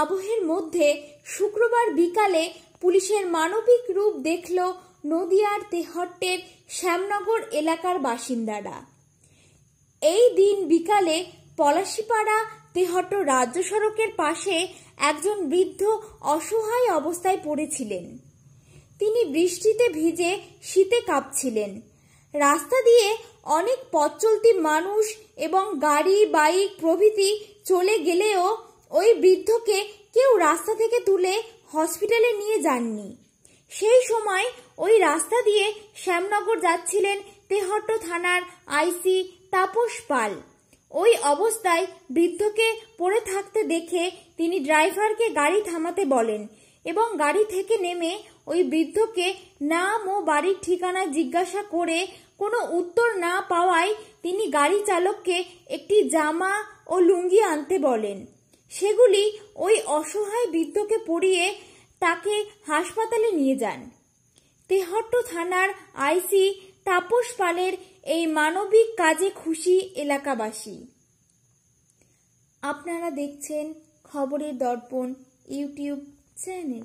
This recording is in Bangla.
আবহের মধ্যে শুক্রবার বিকালে পুলিশের মানবিক রূপ দেখল নদিয়ার তেহট্টের শ্যামনগর এলাকার বাসিন্দারা এই দিন বিকালে পলাশিপাড়া তেহট্ট রাজ্য সড়কের পাশে একজন বৃদ্ধ অসহায় অবস্থায় পড়েছিলেন তিনি বৃষ্টিতে ভিজে শীতে কাঁপছিলেন রাস্তা দিয়ে অনেক পথ চলতি মানুষ এবং গাড়ি বাইক প্রভৃতি চলে গেলেও ওই বৃদ্ধকে কেউ রাস্তা থেকে তুলে হসপিটালে নিয়ে যাননি সেই সময় ওই রাস্তা দিয়ে শ্যামনগর যাচ্ছিলেন তেহট্ট থানার আইসি তাপস পাল ওই অবস্থায় বৃদ্ধকে পড়ে থাকতে দেখে তিনি ড্রাইভারকে গাড়ি থামাতে বলেন এবং গাড়ি থেকে নেমে ওই বৃদ্ধকে নাম ও বাড়ির ঠিকানা জিজ্ঞাসা করে কোনো উত্তর না পাওয়ায় তিনি গাড়ি চালককে একটি জামা ও লুঙ্গি আনতে বলেন সেগুলি ওই অসহায় বৃদ্ধকে পড়িয়ে তাকে হাসপাতালে নিয়ে যান তেহট্ট থানার আইসি তাপস পালের এই মানবিক কাজে খুশি এলাকাবাসী আপনারা দেখছেন খবরের দর্পণ ইউটিউব চ্যানেল